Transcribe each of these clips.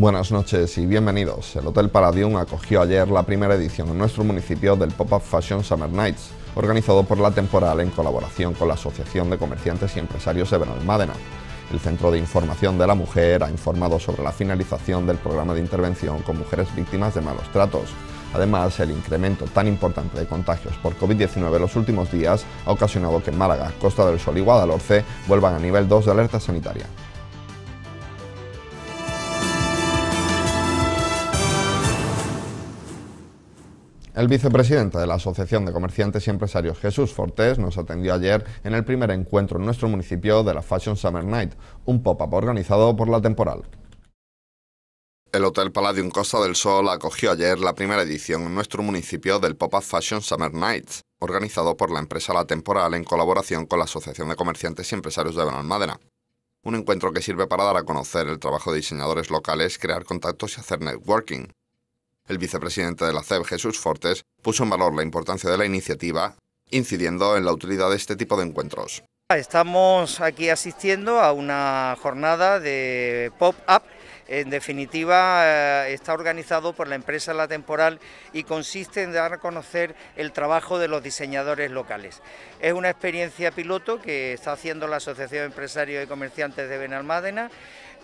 Buenas noches y bienvenidos. El Hotel Paradium acogió ayer la primera edición en nuestro municipio del Pop-Up Fashion Summer Nights, organizado por La Temporal en colaboración con la Asociación de Comerciantes y Empresarios de Benalmádena. El Centro de Información de la Mujer ha informado sobre la finalización del programa de intervención con mujeres víctimas de malos tratos. Además, el incremento tan importante de contagios por COVID-19 en los últimos días ha ocasionado que en Málaga, Costa del Sol y Guadalhorce vuelvan a nivel 2 de alerta sanitaria. El vicepresidente de la Asociación de Comerciantes y Empresarios, Jesús Fortés, nos atendió ayer en el primer encuentro en nuestro municipio de la Fashion Summer Night, un pop-up organizado por la temporal. El Hotel Palladium Costa del Sol acogió ayer la primera edición en nuestro municipio del Pop-Up Fashion Summer Nights, organizado por la empresa La Temporal en colaboración con la Asociación de Comerciantes y Empresarios de Benalmádena. Un encuentro que sirve para dar a conocer el trabajo de diseñadores locales, crear contactos y hacer networking. El vicepresidente de la CEB, Jesús Fortes, puso en valor la importancia de la iniciativa, incidiendo en la utilidad de este tipo de encuentros. Estamos aquí asistiendo a una jornada de pop-up. En definitiva, eh, está organizado por la empresa La Temporal y consiste en dar a conocer el trabajo de los diseñadores locales. Es una experiencia piloto que está haciendo la Asociación de Empresarios y Comerciantes de Benalmádena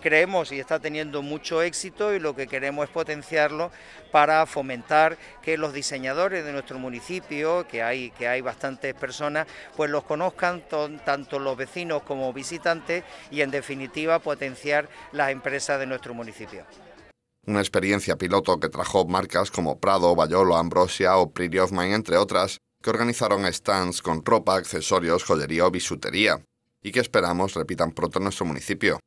creemos y está teniendo mucho éxito y lo que queremos es potenciarlo para fomentar que los diseñadores de nuestro municipio, que hay, que hay bastantes personas, pues los conozcan tanto los vecinos como visitantes y en definitiva potenciar las empresas de nuestro municipio. Una experiencia piloto que trajo marcas como Prado, Bayolo, Ambrosia o Prairie entre otras, que organizaron stands con ropa, accesorios, joyería o bisutería, y que esperamos repitan pronto en nuestro municipio.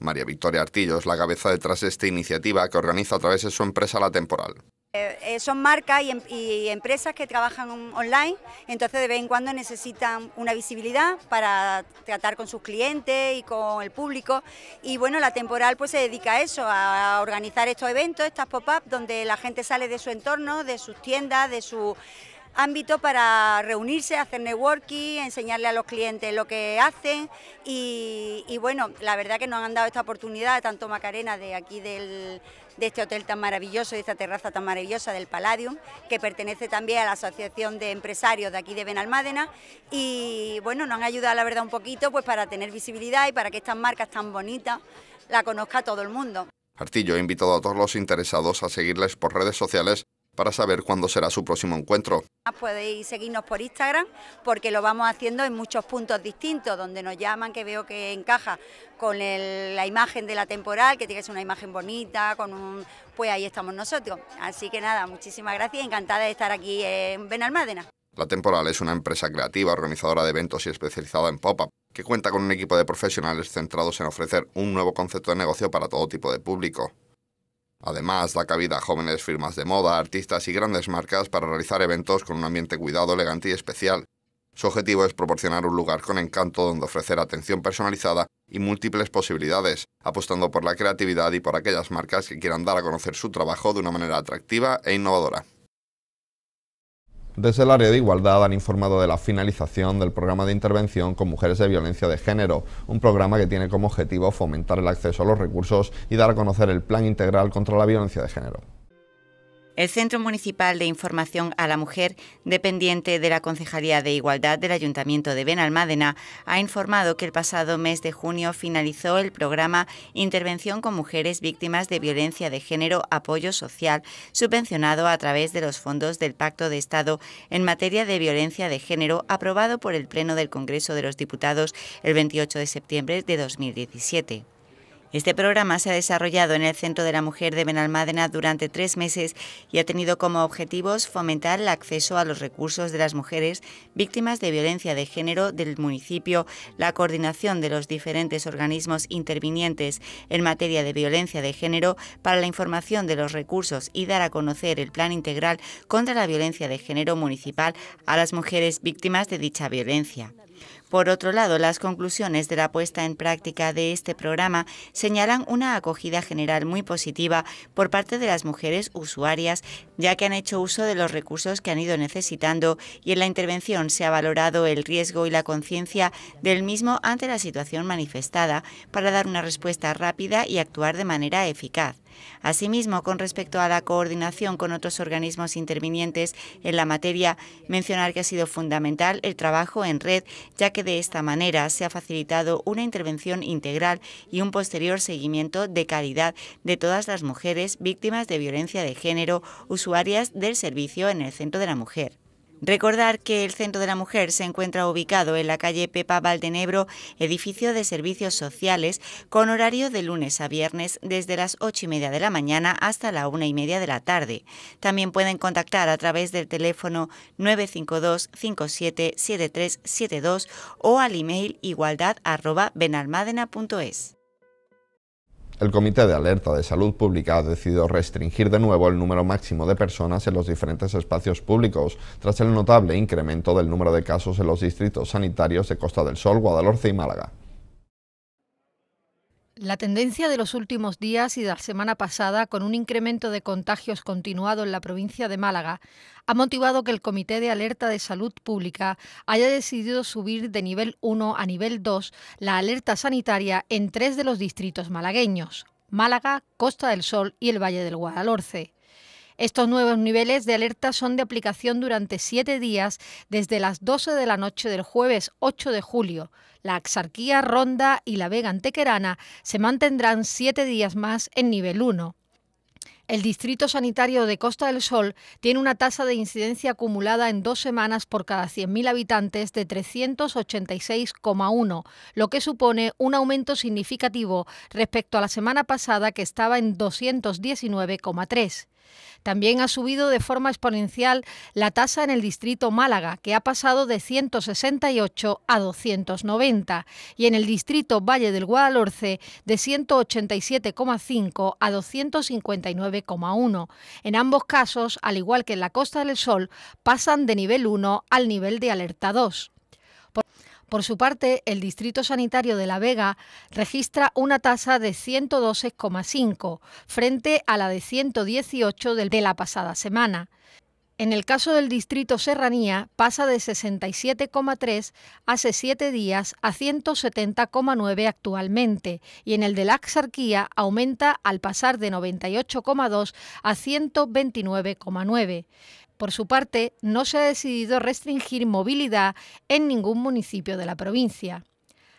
María Victoria Artillo es la cabeza detrás de esta iniciativa que organiza a través de su empresa La Temporal. Eh, eh, son marcas em-, y, empresas que trabajan online, entonces de vez en cuando necesitan una visibilidad para tratar con sus clientes y con el público. Y bueno, la temporal pues se dedica a eso, a organizar estos eventos, estas pop ups donde la gente sale de su entorno, de sus tiendas, de su ámbito para reunirse, hacer networking, enseñarle a los clientes lo que hacen y, bueno, la verdad que nos han dado esta oportunidad, tanto Macarena de aquí del, de este hotel tan maravilloso, de esta terraza tan maravillosa del Palladium, que pertenece también a la Asociación de Empresarios de aquí de Benalmádena. Y bueno, nos han ayudado la verdad un poquito pues para tener visibilidad y para que estas marcas tan bonitas la conozca todo el mundo. Artillo ha invitado a todos los interesados a seguirles por redes sociales para saber cuándo será su próximo encuentro. Podéis seguirnos por Instagram porque lo vamos haciendo en muchos puntos distintos, donde nos llaman, que veo que encaja con la imagen de la temporal, que tiene una imagen bonita, con un, pues ahí estamos nosotros. Así que nada, muchísimas gracias, encantada de estar aquí en Benalmádena. La Temporal es una empresa creativa, organizadora de eventos y especializada en pop-up, que cuenta con un equipo de profesionales centrados en ofrecer un nuevo concepto de negocio para todo tipo de público. Además, da cabida a jóvenes firmas de moda, artistas y grandes marcas para realizar eventos con un ambiente cuidado, elegante y especial. Su objetivo es proporcionar un lugar con encanto donde ofrecer atención personalizada y múltiples posibilidades, apostando por la creatividad y por aquellas marcas que quieran dar a conocer su trabajo de una manera atractiva e innovadora. Desde el área de igualdad han informado de la finalización del programa de intervención con mujeres de violencia de género, un programa que tiene como objetivo fomentar el acceso a los recursos y dar a conocer el plan integral contra la violencia de género el Centro Municipal de Información a la Mujer, dependiente de la Concejalía de Igualdad del Ayuntamiento de Benalmádena, ha informado que el pasado mes de junio finalizó el programa Intervención con Mujeres Víctimas de Violencia de Género Apoyo Social, subvencionado a través de los fondos del Pacto de Estado en materia de violencia de género, aprobado por el Pleno del Congreso de los Diputados el 28 de septiembre de 2017. Este programa se ha desarrollado en el Centro de la Mujer de Benalmádena durante tres meses y ha tenido como objetivos fomentar el acceso a los recursos de las mujeres víctimas de violencia de género del municipio, la coordinación de los diferentes organismos intervinientes en materia de violencia de género para la información de los recursos y dar a conocer el Plan Integral contra la Violencia de Género Municipal a las mujeres víctimas de dicha violencia. Por otro lado, las conclusiones de la puesta en práctica de este programa señalan una acogida general muy positiva por parte de las mujeres usuarias, ya que han hecho uso de los recursos que han ido necesitando y en la intervención se ha valorado el riesgo y la conciencia del mismo ante la situación manifestada para dar una respuesta rápida y actuar de manera eficaz. Asimismo, con respecto a la coordinación con otros organismos intervinientes en la materia, mencionar que ha sido fundamental el trabajo en red, ya que de esta manera se ha facilitado una intervención integral y un posterior seguimiento de calidad de todas las mujeres víctimas de violencia de género, usuarias del servicio en el Centro de la Mujer. Recordar que el Centro de la Mujer se encuentra ubicado en la calle Pepa Valdenebro, edificio de servicios sociales, con horario de lunes a viernes desde las 8 y media de la mañana hasta la una y media de la tarde. También pueden contactar a través del teléfono 952 577372 o al email igualdad el Comité de Alerta de Salud Pública ha decidido restringir de nuevo el número máximo de personas en los diferentes espacios públicos, tras el notable incremento del número de casos en los distritos sanitarios de Costa del Sol, Guadalhorce y Málaga. La tendencia de los últimos días y de la semana pasada, con un incremento de contagios continuado en la provincia de Málaga, ha motivado que el Comité de Alerta de Salud Pública haya decidido subir de nivel 1 a nivel 2 la alerta sanitaria en tres de los distritos malagueños, Málaga, Costa del Sol y el Valle del Guadalhorce. Estos nuevos niveles de alerta son de aplicación durante siete días desde las 12 de la noche del jueves 8 de julio. La Axarquía, Ronda y la Vega Antequerana se mantendrán siete días más en nivel 1. El Distrito Sanitario de Costa del Sol tiene una tasa de incidencia acumulada en dos semanas por cada 100.000 habitantes de 386,1, lo que supone un aumento significativo respecto a la semana pasada que estaba en 219,3. También ha subido de forma exponencial la tasa en el distrito Málaga, que ha pasado de 168 a 290, y en el distrito Valle del Guadalhorce de 187,5 a 259,1. En ambos casos, al igual que en la Costa del Sol, pasan de nivel 1 al nivel de alerta 2. Por su parte, el Distrito Sanitario de La Vega registra una tasa de 112,5 frente a la de 118 de la pasada semana. En el caso del distrito Serranía, pasa de 67,3 hace 7 días a 170,9 actualmente, y en el de la Axarquía aumenta al pasar de 98,2 a 129,9. Por su parte, no se ha decidido restringir movilidad en ningún municipio de la provincia.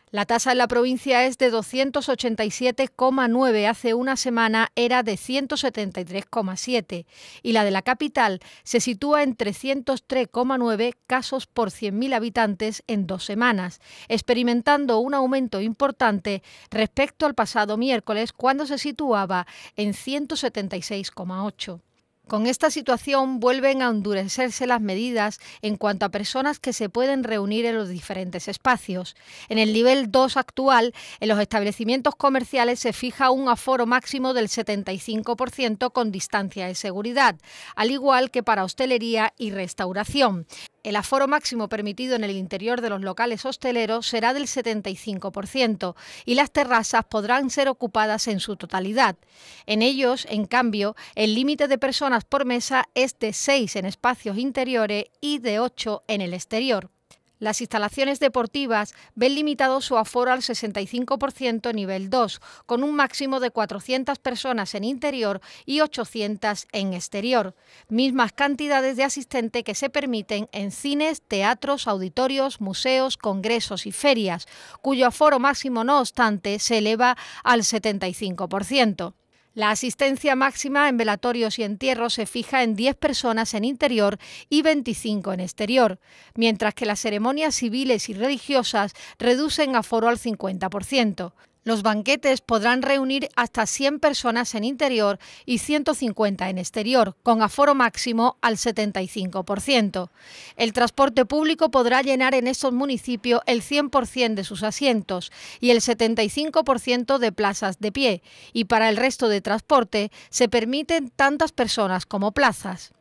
La tasa en la provincia es de 287,9, hace una semana era de 173,7 y la de la capital se sitúa en 303,9 casos por 100.000 habitantes en dos semanas, experimentando un aumento importante respecto al pasado miércoles cuando se situaba en 176,8. Con esta situación vuelven a endurecerse las medidas en cuanto a personas que se pueden reunir en los diferentes espacios. En el nivel 2 actual, en los establecimientos comerciales se fija un aforo máximo del 75% con distancia de seguridad, al igual que para hostelería y restauración. El aforo máximo permitido en el interior de los locales hosteleros será del 75% y las terrazas podrán ser ocupadas en su totalidad. En ellos, en cambio, el límite de personas por mesa es de 6 en espacios interiores y de 8 en el exterior. Las instalaciones deportivas ven limitado su aforo al 65% nivel 2, con un máximo de 400 personas en interior y 800 en exterior, mismas cantidades de asistente que se permiten en cines, teatros, auditorios, museos, congresos y ferias, cuyo aforo máximo no obstante se eleva al 75%. La asistencia máxima en velatorios y entierros se fija en 10 personas en interior y 25 en exterior, mientras que las ceremonias civiles y religiosas reducen a foro al 50%. Los banquetes podrán reunir hasta 100 personas en interior y 150 en exterior, con aforo máximo al 75%. El transporte público podrá llenar en estos municipios el 100% de sus asientos y el 75% de plazas de pie, y para el resto de transporte se permiten tantas personas como plazas.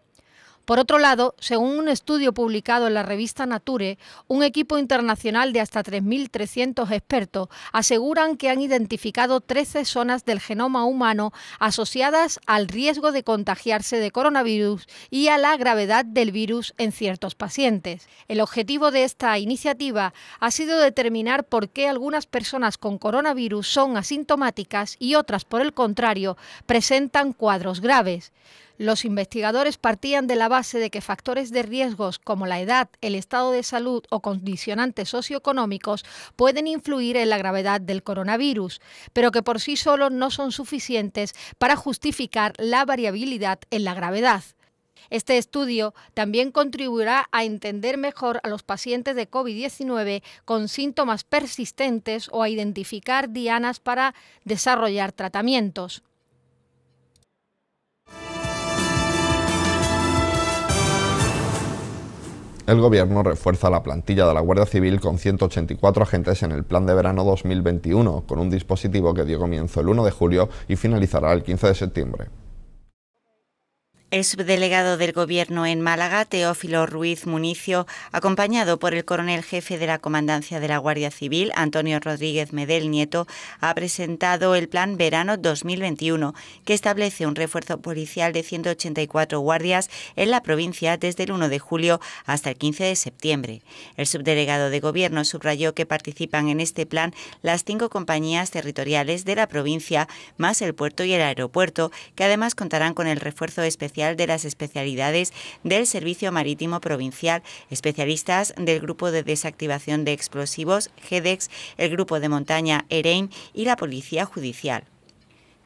Por otro lado, según un estudio publicado en la revista Nature, un equipo internacional de hasta 3.300 expertos aseguran que han identificado 13 zonas del genoma humano asociadas al riesgo de contagiarse de coronavirus y a la gravedad del virus en ciertos pacientes. El objetivo de esta iniciativa ha sido determinar por qué algunas personas con coronavirus son asintomáticas y otras, por el contrario, presentan cuadros graves. Los investigadores partían de la base de que factores de riesgos como la edad, el estado de salud o condicionantes socioeconómicos pueden influir en la gravedad del coronavirus, pero que por sí solos no son suficientes para justificar la variabilidad en la gravedad. Este estudio también contribuirá a entender mejor a los pacientes de COVID-19 con síntomas persistentes o a identificar dianas para desarrollar tratamientos. el Gobierno refuerza la plantilla de la Guardia Civil con 184 agentes en el Plan de Verano 2021, con un dispositivo que dio comienzo el 1 de julio y finalizará el 15 de septiembre. El subdelegado del Gobierno en Málaga, Teófilo Ruiz Municio, acompañado por el coronel jefe de la Comandancia de la Guardia Civil, Antonio Rodríguez Medel Nieto, ha presentado el Plan Verano 2021, que establece un refuerzo policial de 184 guardias en la provincia desde el 1 de julio hasta el 15 de septiembre. El subdelegado de Gobierno subrayó que participan en este plan las cinco compañías territoriales de la provincia, más el puerto y el aeropuerto, que además contarán con el refuerzo especial de las Especialidades del Servicio Marítimo Provincial, especialistas del Grupo de Desactivación de Explosivos, GEDEX, el Grupo de Montaña EREIN y la Policía Judicial.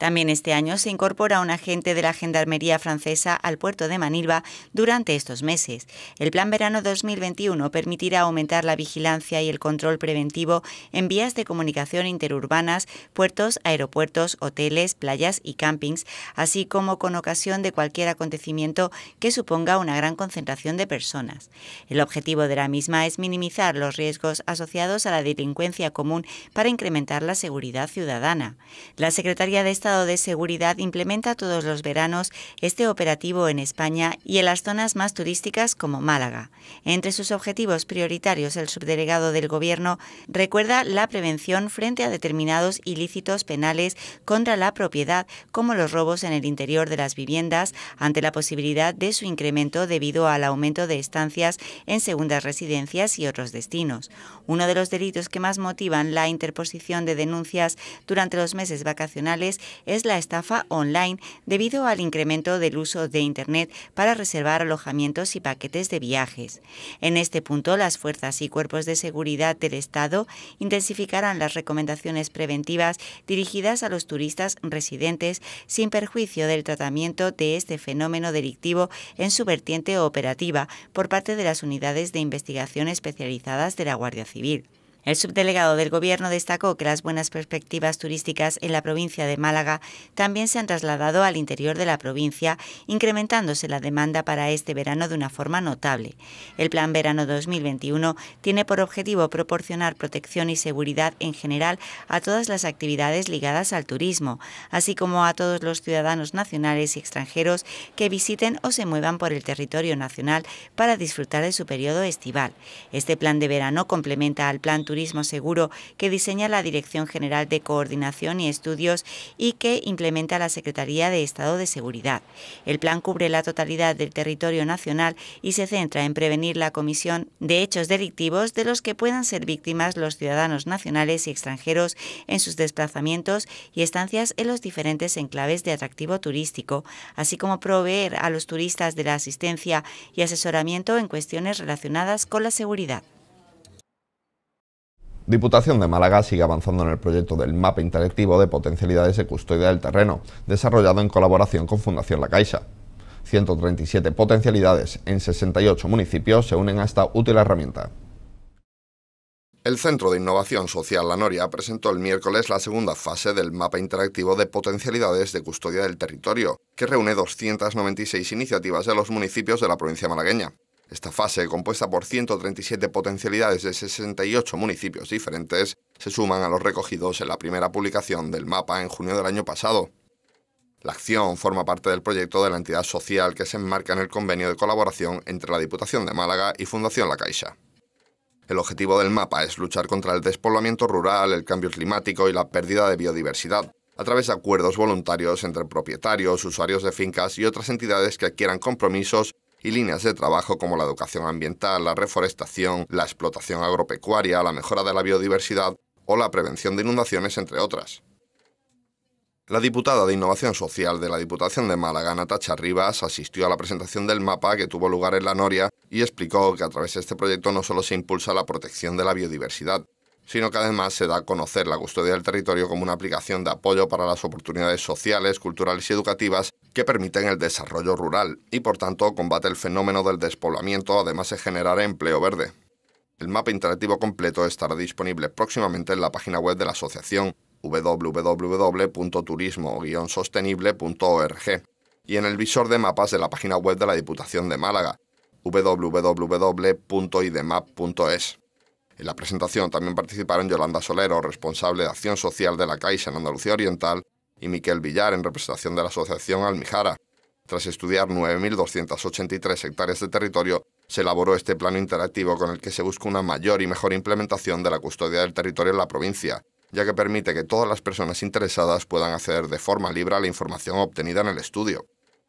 También este año se incorpora un agente de la Gendarmería francesa al puerto de Manilva durante estos meses. El Plan Verano 2021 permitirá aumentar la vigilancia y el control preventivo en vías de comunicación interurbanas, puertos, aeropuertos, hoteles, playas y campings, así como con ocasión de cualquier acontecimiento que suponga una gran concentración de personas. El objetivo de la misma es minimizar los riesgos asociados a la delincuencia común para incrementar la seguridad ciudadana. La Secretaría de Estado de Seguridad implementa todos los veranos este operativo en España y en las zonas más turísticas como Málaga. Entre sus objetivos prioritarios, el subdelegado del Gobierno recuerda la prevención frente a determinados ilícitos penales contra la propiedad, como los robos en el interior de las viviendas, ante la posibilidad de su incremento debido al aumento de estancias en segundas residencias y otros destinos. Uno de los delitos que más motivan la interposición de denuncias durante los meses vacacionales es la estafa online debido al incremento del uso de Internet para reservar alojamientos y paquetes de viajes. En este punto, las fuerzas y cuerpos de seguridad del Estado intensificarán las recomendaciones preventivas dirigidas a los turistas residentes sin perjuicio del tratamiento de este fenómeno delictivo en su vertiente operativa por parte de las unidades de investigación especializadas de la Guardia Civil. El subdelegado del Gobierno destacó que las buenas perspectivas turísticas en la provincia de Málaga también se han trasladado al interior de la provincia, incrementándose la demanda para este verano de una forma notable. El Plan Verano 2021 tiene por objetivo proporcionar protección y seguridad en general a todas las actividades ligadas al turismo, así como a todos los ciudadanos nacionales y extranjeros que visiten o se muevan por el territorio nacional para disfrutar de su periodo estival. Este plan de verano complementa al plan Turismo Seguro que diseña la Dirección General de Coordinación y Estudios y que implementa la Secretaría de Estado de Seguridad. El plan cubre la totalidad del territorio nacional y se centra en prevenir la comisión de hechos delictivos de los que puedan ser víctimas los ciudadanos nacionales y extranjeros en sus desplazamientos y estancias en los diferentes enclaves de atractivo turístico, así como proveer a los turistas de la asistencia y asesoramiento en cuestiones relacionadas con la seguridad. Diputación de Málaga sigue avanzando en el proyecto del mapa interactivo de potencialidades de custodia del terreno, desarrollado en colaboración con Fundación La Caixa. 137 potencialidades en 68 municipios se unen a esta útil herramienta. El Centro de Innovación Social La Noria presentó el miércoles la segunda fase del mapa interactivo de potencialidades de custodia del territorio, que reúne 296 iniciativas de los municipios de la provincia malagueña. Esta fase, compuesta por 137 potencialidades de 68 municipios diferentes, se suman a los recogidos en la primera publicación del mapa en junio del año pasado. La acción forma parte del proyecto de la entidad social que se enmarca en el convenio de colaboración entre la Diputación de Málaga y Fundación La Caixa. El objetivo del mapa es luchar contra el despoblamiento rural, el cambio climático y la pérdida de biodiversidad, a través de acuerdos voluntarios entre propietarios, usuarios de fincas y otras entidades que adquieran compromisos y líneas de trabajo como la educación ambiental, la reforestación, la explotación agropecuaria, la mejora de la biodiversidad o la prevención de inundaciones, entre otras. La diputada de Innovación Social de la Diputación de Málaga, Natacha Rivas, asistió a la presentación del mapa que tuvo lugar en La Noria y explicó que a través de este proyecto no solo se impulsa la protección de la biodiversidad, sino que además se da a conocer la custodia del territorio como una aplicación de apoyo para las oportunidades sociales, culturales y educativas que permiten el desarrollo rural y por tanto combate el fenómeno del despoblamiento, además de generar empleo verde. El mapa interactivo completo estará disponible próximamente en la página web de la asociación www.turismo-sostenible.org y en el visor de mapas de la página web de la Diputación de Málaga www.idemap.es. En la presentación también participaron Yolanda Solero, responsable de Acción Social de la Caixa en Andalucía Oriental, y Miquel Villar, en representación de la Asociación Almijara. Tras estudiar 9.283 hectáreas de territorio, se elaboró este plano interactivo con el que se busca una mayor y mejor implementación de la custodia del territorio en la provincia, ya que permite que todas las personas interesadas puedan acceder de forma libre a la información obtenida en el estudio.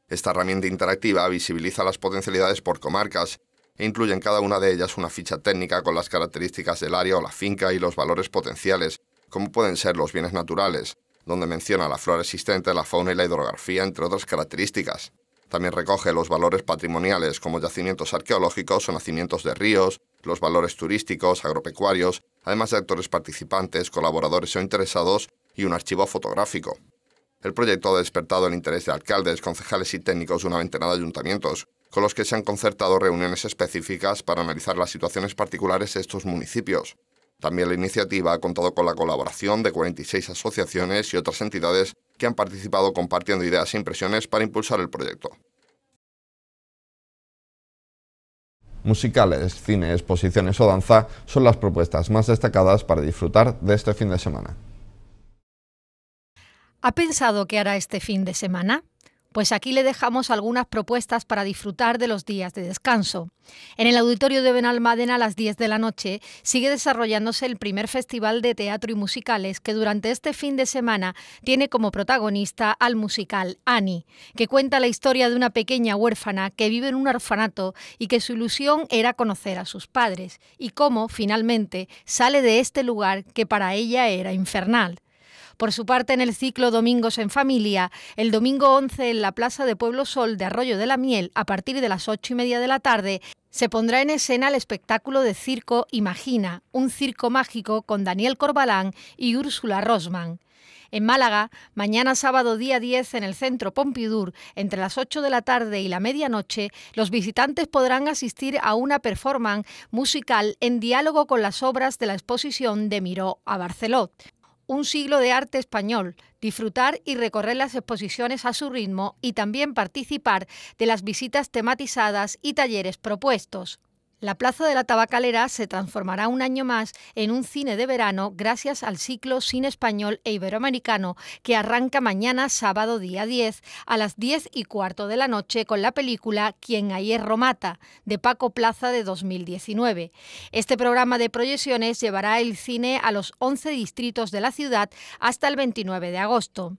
Esta herramienta interactiva visibiliza las potencialidades por comarcas e incluye en cada una de ellas una ficha técnica con las características del área o la finca y los valores potenciales, como pueden ser los bienes naturales, donde menciona la flora existente, la fauna y la hidrografía, entre otras características. También recoge los valores patrimoniales, como yacimientos arqueológicos o nacimientos de ríos, los valores turísticos, agropecuarios, además de actores participantes, colaboradores o interesados, y un archivo fotográfico. El proyecto ha despertado el interés de alcaldes, concejales y técnicos de una veintena de ayuntamientos, con los que se han concertado reuniones específicas para analizar las situaciones particulares de estos municipios. También la iniciativa ha contado con la colaboración de 46 asociaciones y otras entidades que han participado compartiendo ideas e impresiones para impulsar el proyecto. Musicales, cines, exposiciones o danza son las propuestas más destacadas para disfrutar de este fin de semana. ¿Ha pensado qué hará este fin de semana? pues aquí le dejamos algunas propuestas para disfrutar de los días de descanso. En el auditorio de Benalmádena a las 10 de la noche sigue desarrollándose el primer festival de teatro y musicales que durante este fin de semana tiene como protagonista al musical Annie, que cuenta la historia de una pequeña huérfana que vive en un orfanato y que su ilusión era conocer a sus padres y cómo finalmente sale de este lugar que para ella era infernal. Por su parte, en el ciclo Domingos en Familia, el domingo 11 en la Plaza de Pueblo Sol de Arroyo de la Miel, a partir de las 8 y media de la tarde, se pondrá en escena el espectáculo de circo Imagina, un circo mágico con Daniel Corbalán y Úrsula Rosman. En Málaga, mañana sábado día 10 en el Centro Pompidour, entre las 8 de la tarde y la medianoche, los visitantes podrán asistir a una performance musical en diálogo con las obras de la exposición de Miró a Barceló un siglo de arte español, disfrutar y recorrer las exposiciones a su ritmo y también participar de las visitas tematizadas y talleres propuestos. La Plaza de la Tabacalera se transformará un año más en un cine de verano gracias al ciclo Cine Español e Iberoamericano que arranca mañana sábado día 10 a las 10 y cuarto de la noche con la película Quien Ayer Romata mata de Paco Plaza de 2019. Este programa de proyecciones llevará el cine a los 11 distritos de la ciudad hasta el 29 de agosto.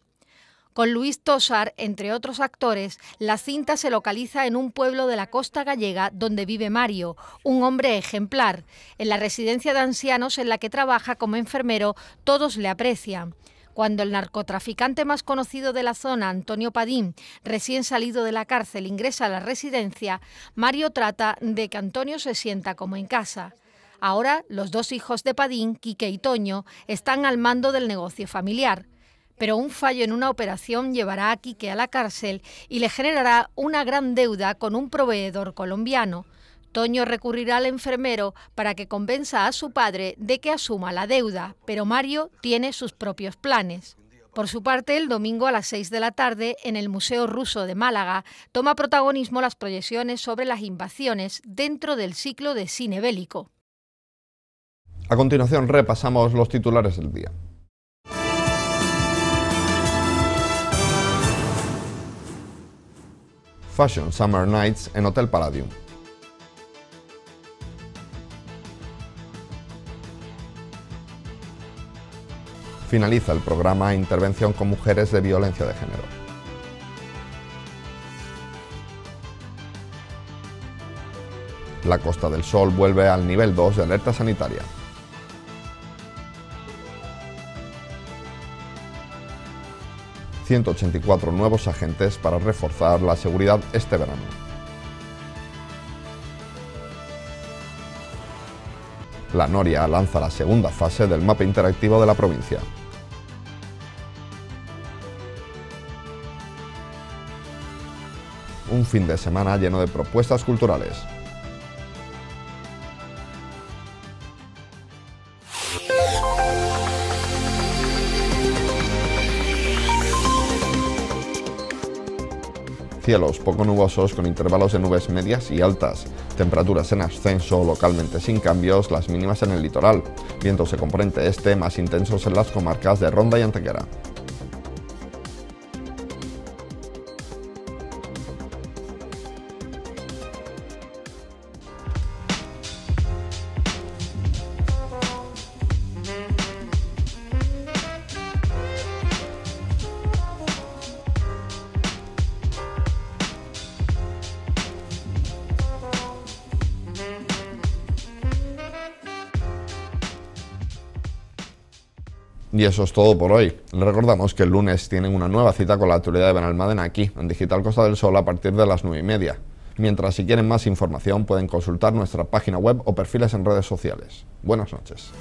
Con Luis Tosar, entre otros actores, la cinta se localiza en un pueblo de la costa gallega donde vive Mario, un hombre ejemplar. En la residencia de ancianos en la que trabaja como enfermero, todos le aprecian. Cuando el narcotraficante más conocido de la zona, Antonio Padín, recién salido de la cárcel, ingresa a la residencia, Mario trata de que Antonio se sienta como en casa. Ahora los dos hijos de Padín, Quique y Toño, están al mando del negocio familiar pero un fallo en una operación llevará a Quique a la cárcel y le generará una gran deuda con un proveedor colombiano. Toño recurrirá al enfermero para que convenza a su padre de que asuma la deuda, pero Mario tiene sus propios planes. Por su parte, el domingo a las 6 de la tarde, en el Museo Ruso de Málaga, toma protagonismo las proyecciones sobre las invasiones dentro del ciclo de cine bélico. A continuación repasamos los titulares del día. Fashion Summer Nights en Hotel Palladium. Finaliza el programa Intervención con Mujeres de Violencia de Género. La Costa del Sol vuelve al nivel 2 de alerta sanitaria. 184 nuevos agentes para reforzar la seguridad este verano. La Noria lanza la segunda fase del mapa interactivo de la provincia. Un fin de semana lleno de propuestas culturales. Cielos poco nubosos con intervalos de nubes medias y altas. Temperaturas en ascenso localmente sin cambios, las mínimas en el litoral. Vientos de componente este más intensos en las comarcas de Ronda y Antequera. Y eso es todo por hoy. recordamos que el lunes tienen una nueva cita con la actualidad de Benalmádena aquí, en Digital Costa del Sol, a partir de las 9 y media. Mientras si quieren más información pueden consultar nuestra página web o perfiles en redes sociales. Buenas noches.